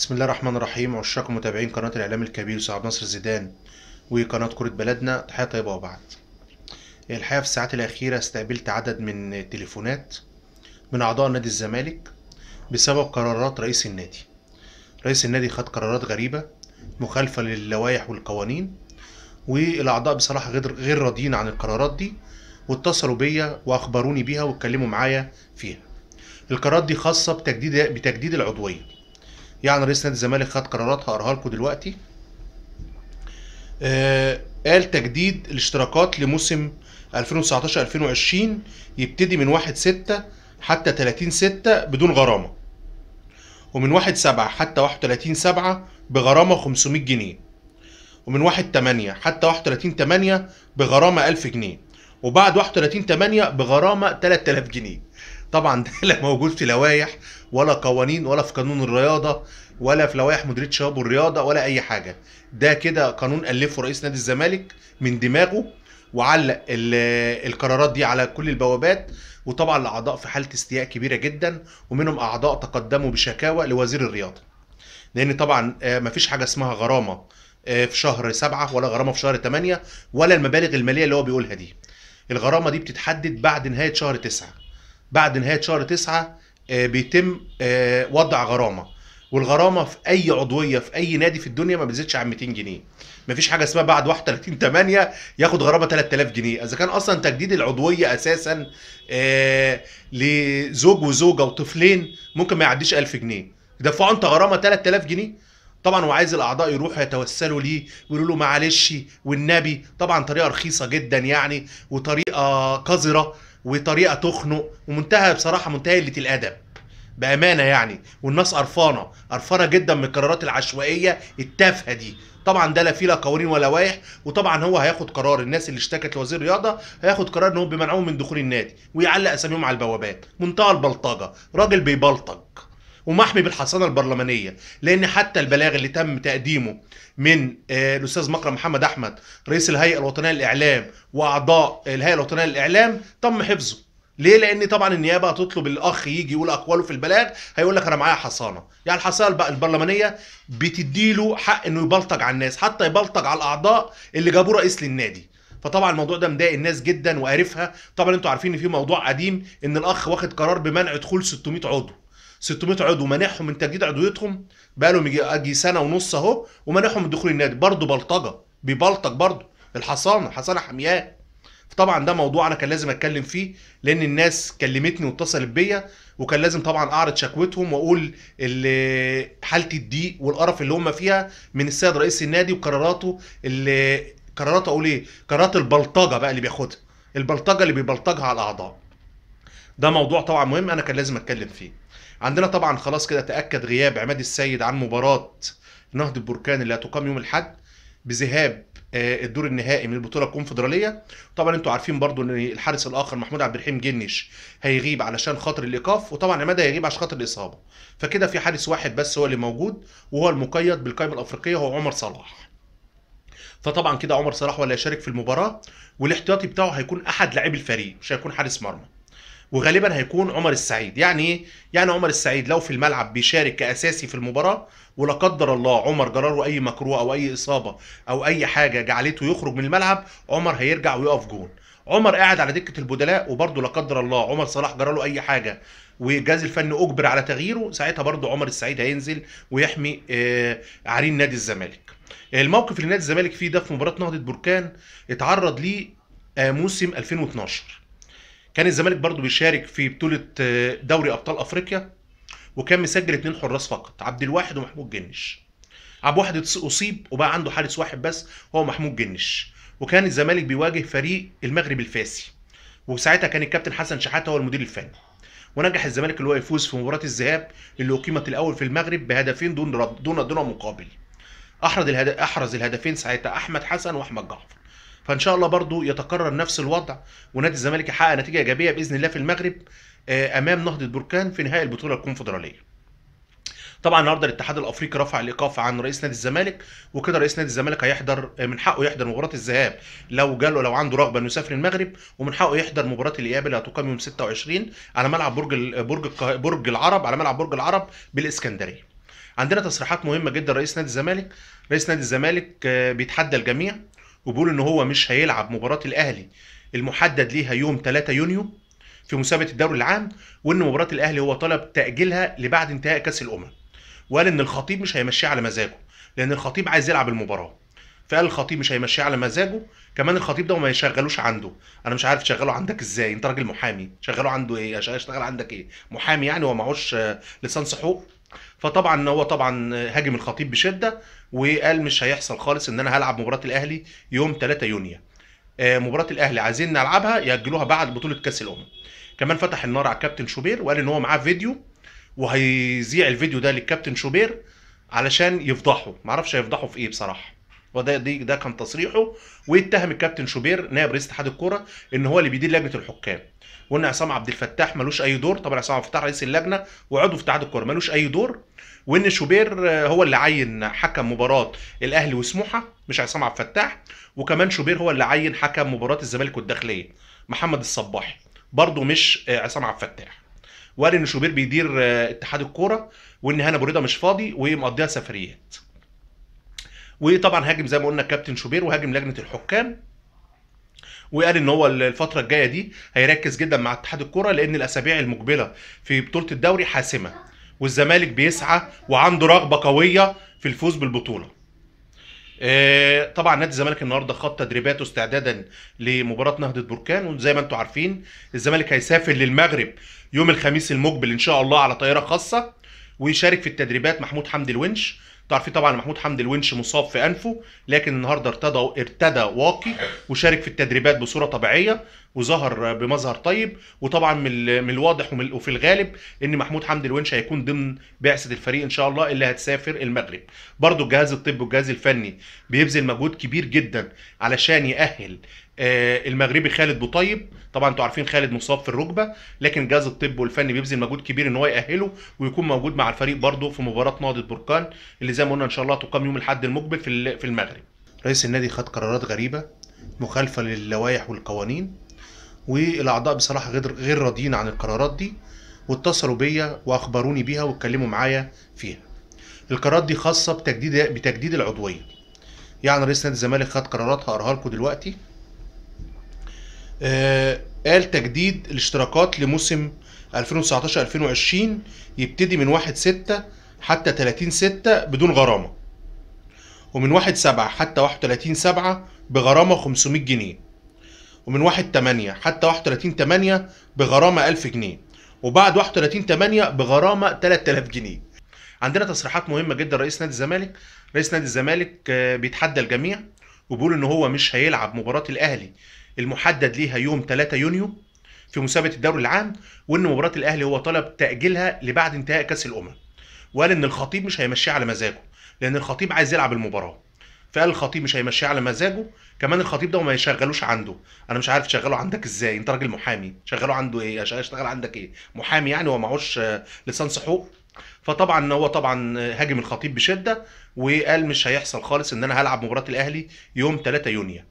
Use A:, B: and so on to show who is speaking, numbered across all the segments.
A: بسم الله الرحمن الرحيم عشاق متابعين قناة الإعلام الكبير صعب نصر زيدان وقناة كرة بلدنا تحية طيبة وبعد الحقيقة في الساعات الأخيرة استقبلت عدد من التليفونات من أعضاء نادي الزمالك بسبب قرارات رئيس النادي رئيس النادي خد قرارات غريبة مخالفة للوائح والقوانين والأعضاء بصراحة غير غير راضيين عن القرارات دي واتصلوا بيا وأخبروني بيها واتكلموا معايا فيها القرارات دي خاصة بتجديد بتجديد العضوية يعني رئيس نادي الزمالك خد قرارات هقراها لكم دلوقتي آه قال تجديد الاشتراكات لموسم 2019 2020 يبتدي من 1 6 حتى 30 6 بدون غرامه ومن 1 7 حتى 31 7 بغرامه 500 جنيه ومن 1 8 حتى 31 8 بغرامه 1000 جنيه وبعد 31 8 بغرامه 3000 جنيه طبعا ده لا موجود في لوائح ولا قوانين ولا في قانون الرياضه ولا في لوائح مديريه شباب والرياضه ولا اي حاجه ده كده قانون الفه رئيس نادي الزمالك من دماغه وعلق القرارات دي على كل البوابات وطبعا الاعضاء في حاله استياء كبيره جدا ومنهم اعضاء تقدموا بشكاوى لوزير الرياضه لان طبعا آه، مفيش حاجه اسمها غرامه آه، في شهر سبعة ولا غرامه في شهر ثمانية ولا المبالغ الماليه اللي هو بيقولها دي الغرامه دي بتتحدد بعد نهايه شهر تسعة بعد نهايه شهر تسعة آه، بيتم آه، وضع غرامه والغرامه في اي عضويه في اي نادي في الدنيا ما بتزيدش عن 200 جنيه مفيش حاجه اسمها بعد 31 8 ياخد غرامه 3000 جنيه اذا كان اصلا تجديد العضويه اساسا آه، لزوج وزوجه وطفلين ممكن ما يعديش 1000 جنيه دفعوا انت غرامه 3000 جنيه طبعا هو عايز الاعضاء يروحوا يتوسلوا ليه ويقولوا له معلش والنبي طبعا طريقه رخيصه جدا يعني وطريقه قذره وطريقه تخنق ومنتهى بصراحه منتهى قله الادب بامانه يعني والناس قرفانه قرفانه جدا من القرارات العشوائيه التافهه دي طبعا ده لا فيه لا قوانين ولا لوائح وطبعا هو هياخد قرار الناس اللي اشتكت لوزير الرياضه هياخد قرار ان هو بمنعهم من دخول النادي ويعلق اساميهم على البوابات منتهى البلطجه راجل بيبلطج ومحمي بالحصانه البرلمانيه لان حتى البلاغ اللي تم تقديمه من آه، الاستاذ مكرم محمد احمد رئيس الهيئه الوطنيه للاعلام واعضاء الهيئه الوطنيه للاعلام تم حفظه ليه؟ لأن طبعا النيابة هتطلب الأخ يجي يقول أقواله في البلاغ هيقول لك أنا معايا حصانة، يعني الحصانة البرلمانية بتدي له حق إنه يبلطج على الناس، حتى يبلطج على الأعضاء اللي جابوه رئيس للنادي. فطبعا الموضوع ده مضايق الناس جدا وقارفها، طبعا أنتوا عارفين إن في موضوع قديم إن الأخ واخد قرار بمنع دخول 600 عضو. 600 عضو مانعهم من تجديد عضويتهم بقى لهم يجي سنه ونص اهو ومانعهم من دخول النادي برضه بلطجه بيبلطج برضه الحصانه حصانه حمياء طبعا ده موضوع انا كان لازم اتكلم فيه لان الناس كلمتني واتصلت بيا وكان لازم طبعا اعرض شكوتهم واقول حاله الضيق والقرف اللي هم فيها من السيد رئيس النادي وقراراته اللي قراراته اقول ايه قرارات البلطجه بقى اللي بياخدها البلطجه اللي بيبلطجها على الاعضاء ده موضوع طبعا مهم انا كان لازم اتكلم فيه عندنا طبعا خلاص كده تاكد غياب عماد السيد عن مباراه نهض البركان اللي هتقام يوم الاحد بذهاب آه، الدور النهائي من البطوله الكونفدراليه طبعا انتوا عارفين برضو ان الحارس الاخر محمود عبد الرحيم جنش هيغيب علشان خاطر الايقاف وطبعا عماد هيغيب عشان خاطر الاصابه فكده في حارس واحد بس هو اللي موجود وهو المقيد بالقائمه الافريقيه هو عمر صلاح فطبعا كده عمر صلاح ولا يشارك في المباراه والاحتياطي بتاعه هيكون احد لاعبي الفريق مش هيكون حارس مرمى وغالبا هيكون عمر السعيد يعني ايه يعني عمر السعيد لو في الملعب بيشارك كاساسي في المباراه ولا قدر الله عمر جرى اي مكروه او اي اصابه او اي حاجه جعلته يخرج من الملعب عمر هيرجع ويقف جون عمر قاعد على دكه البدلاء وبرده لا قدر الله عمر صلاح جرى له اي حاجه والجهاز الفني اجبر على تغييره ساعتها برضه عمر السعيد هينزل ويحمي آه، عرين نادي الزمالك الموقف اللي نادي الزمالك فيه ده في مباراه نهضه بركان اتعرض ليه آه، موسم 2012 كان الزمالك برضه بيشارك في بطوله آه، دوري ابطال افريقيا وكان مسجل اثنين حراس فقط عبد الواحد ومحمود جنش عبد الواحد اصيب وبقى عنده حارس واحد بس هو محمود جنش وكان الزمالك بيواجه فريق المغرب الفاسي وساعتها كان الكابتن حسن شحاته هو المدير الفني ونجح الزمالك اللي هو يفوز في مباراه الذهاب اللي اقيمت الاول في المغرب بهدفين دون رد دون دون مقابل احرز الهد... احرز الهدفين ساعتها احمد حسن واحمد جعفر فان شاء الله برضو يتكرر نفس الوضع ونادي الزمالك يحقق نتيجه ايجابيه باذن الله في المغرب آه، امام نهضه بركان في نهائي البطوله الكونفدراليه طبعا النهارده الاتحاد الافريقي رفع الايقاف عن رئيس نادي الزمالك وكده رئيس نادي الزمالك هيحضر آه، من حقه يحضر مباراه الذهاب لو جاله لو عنده رغبه انه يسافر المغرب ومن حقه يحضر مباراه الاياب اللي هتقام يوم 26 على ملعب برج برج برج العرب على ملعب برج العرب بالاسكندريه. عندنا تصريحات مهمه جدا رئيس نادي الزمالك، رئيس نادي الزمالك آه، بيتحدى الجميع وبيقول ان هو مش هيلعب مباراه الاهلي المحدد ليها يوم 3 يونيو في مسابقه الدوري العام وان مباراه الاهلي هو طلب تاجيلها لبعد انتهاء كاس الامم وقال ان الخطيب مش هيمشيه على مزاجه لان الخطيب عايز يلعب المباراه فقال الخطيب مش هيمشيه على مزاجه كمان الخطيب ده وما يشغلوش عنده انا مش عارف شغله عندك ازاي انت راجل محامي شغله عنده ايه اشتغل عندك ايه محامي يعني هو معهوش آه، لسان صحوق فطبعا هو طبعا هاجم الخطيب بشده وقال مش هيحصل خالص ان انا هلعب مباراه الاهلي يوم 3 يونيو آه، مباراه الاهلي عايزين نلعبها ياجلوها بعد بطوله كاس الامم كمان فتح النار على الكابتن شوبير وقال ان هو معاه فيديو وهيذيع الفيديو ده للكابتن شوبير علشان يفضحه معرفش هيفضحه في ايه بصراحه وده دي ده كان تصريحه واتهم الكابتن شوبير نائب رئيس اتحاد الكوره ان هو اللي بيدير لجنه الحكام وقلنا عصام عبد الفتاح ملوش اي دور طبعا عصام عبد الفتاح رئيس اللجنه وعضو في اتحاد الكوره ملوش اي دور وان شوبير آه، هو اللي عين حكم مباراه الاهلي وسموحه مش عصام عبد الفتاح وكمان شوبير هو اللي عين حكم مباراه الزمالك والداخليه محمد الصباحي برضه مش آه، عصام عبد الفتاح وقال ان شوبير بيدير آه، اتحاد الكوره وان هنا بوريدا مش فاضي ومقضيها سفريات وطبعا هاجم زي ما قلنا كابتن شوبير وهاجم لجنه الحكام وقال ان هو الفتره الجايه دي هيركز جدا مع اتحاد الكوره لان الاسابيع المقبله في بطوله الدوري حاسمه والزمالك بيسعى وعنده رغبه قويه في الفوز بالبطوله آه، طبعا نادي الزمالك النهارده خط تدريباته استعدادا لمباراه نهضه بركان وزي ما انتم عارفين الزمالك هيسافر للمغرب يوم الخميس المقبل ان شاء الله على طائره خاصه ويشارك في التدريبات محمود حمدي الونش انتوا عارفين طبعا محمود حمدي الونش مصاب في انفه لكن النهارده ارتدى ارتدى واقي وشارك في التدريبات بصوره طبيعيه وظهر بمظهر طيب وطبعا من الواضح وفي الغالب ان محمود حمدي الونش هيكون ضمن بعثه الفريق ان شاء الله اللي هتسافر المغرب برضو الجهاز الطبي والجهاز الفني بيبذل مجهود كبير جدا علشان يأهل آه، المغربي خالد بوطيب طبعا انتوا عارفين خالد مصاب في الركبه لكن الجهاز الطبي والفني بيبذل مجهود كبير ان هو يأهله ويكون موجود مع الفريق برضه في مباراه نهضه بركان اللي زي ما قلنا ان شاء الله تقام يوم الاحد المقبل في في المغرب رئيس النادي خد قرارات غريبه مخالفه للوائح والقوانين والاعضاء بصراحه غير غير راضيين عن القرارات دي واتصلوا بيا واخبروني بيها واتكلموا معايا فيها القرارات دي خاصه بتجديد بتجديد العضويه يعني رئيس نادي الزمالك خد قرارات هقراها لكم دلوقتي آه قال تجديد الاشتراكات لموسم 2019 2020 يبتدي من 1 6 حتى 30 6 بدون غرامه ومن 1 7 حتى 31 7 بغرامه 500 جنيه ومن 1 8 حتى 31 8 بغرامه 1000 جنيه وبعد 31 8 بغرامه 3000 جنيه عندنا تصريحات مهمه جدا رئيس نادي الزمالك رئيس نادي الزمالك آه، بيتحدى الجميع وبيقول ان هو مش هيلعب مباراه الاهلي المحدد ليها يوم 3 يونيو في مسابقه الدوري العام وان مباراه الاهلي هو طلب تاجيلها لبعد انتهاء كاس الامم وقال ان الخطيب مش هيمشيه على مزاجه لان الخطيب عايز يلعب المباراه فقال الخطيب مش هيمشيه على مزاجه كمان الخطيب ده ما يشغلوش عنده انا مش عارف تشغله عندك ازاي انت راجل محامي شغله عنده ايه اشتغل عندك ايه محامي يعني هو معهوش لسان حقوق فطبعا هو طبعا هاجم الخطيب بشده وقال مش هيحصل خالص ان انا هلعب مباراه الاهلي يوم 3 يونيو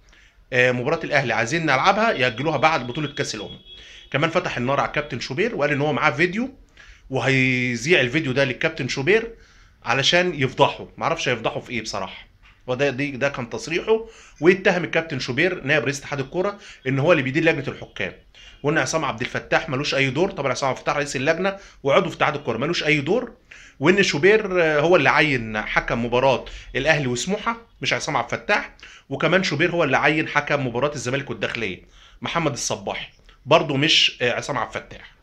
A: آه، مباراه الاهلي عايزين نلعبها ياجلوها بعد بطوله كاس الامم كمان فتح النار على الكابتن شوبير وقال ان هو معاه فيديو وهيذيع الفيديو ده للكابتن شوبير علشان يفضحه معرفش هيفضحه في ايه بصراحه وده دي ده كان تصريحه واتهم الكابتن شوبير نائب رئيس اتحاد الكوره ان هو اللي بيدير لجنه الحكام وان عصام عبد الفتاح ملوش اي دور طبعا عصام عبد الفتاح رئيس اللجنه وعضو في اتحاد الكوره ملوش اي دور وان شوبير هو اللي عين حكم مباراه الاهلي وسموحه مش عصام عبد الفتاح وكمان شوبير هو اللي عين حكم مباراه الزمالك والداخليه محمد الصباحي برضه مش عصام عبد الفتاح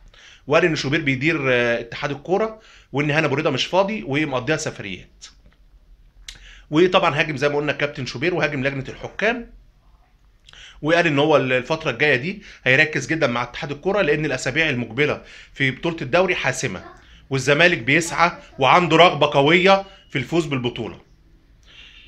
A: وقال ان شوبير بيدير آه، اتحاد الكوره وان هانا بوريدا مش فاضي ومقضيها سفريات وطبعا هاجم زي ما قلنا كابتن شوبير وهاجم لجنه الحكام وقال ان هو الفتره الجايه دي هيركز جدا مع اتحاد الكوره لان الاسابيع المقبله في بطوله الدوري حاسمه والزمالك بيسعى وعنده رغبه قويه في الفوز بالبطوله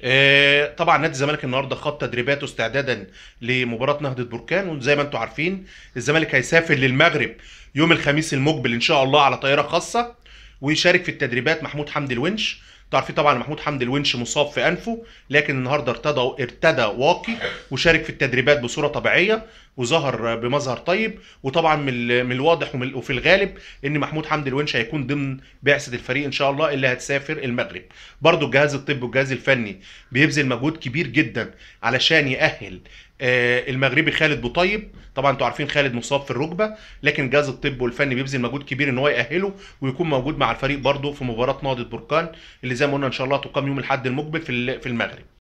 A: آه، طبعا نادي الزمالك النهارده خط تدريباته استعدادا لمباراه نهضه بركان وزي ما انتم عارفين الزمالك هيسافر للمغرب يوم الخميس المقبل ان شاء الله على طائره خاصه ويشارك في التدريبات محمود حمدي الونش تعرفي طبعا محمود حمدي الونش مصاب في انفه لكن النهارده ارتدى ارتدى واقي وشارك في التدريبات بصوره طبيعيه وظهر بمظهر طيب وطبعا من الواضح وفي الغالب ان محمود حمدي الونش هيكون ضمن بعثه الفريق ان شاء الله اللي هتسافر المغرب برضو الجهاز الطبي والجهاز الفني بيبذل مجهود كبير جدا علشان يأهل آه، المغربي خالد بوطيب طبعا انتوا عارفين خالد مصاب في الركبه لكن الجهاز الطبي والفني بيبذل مجهود كبير ان هو يأهله ويكون موجود مع الفريق برضه في مباراه نهضه بركان اللي زي ما قلنا ان شاء الله تقام يوم الاحد المقبل في المغرب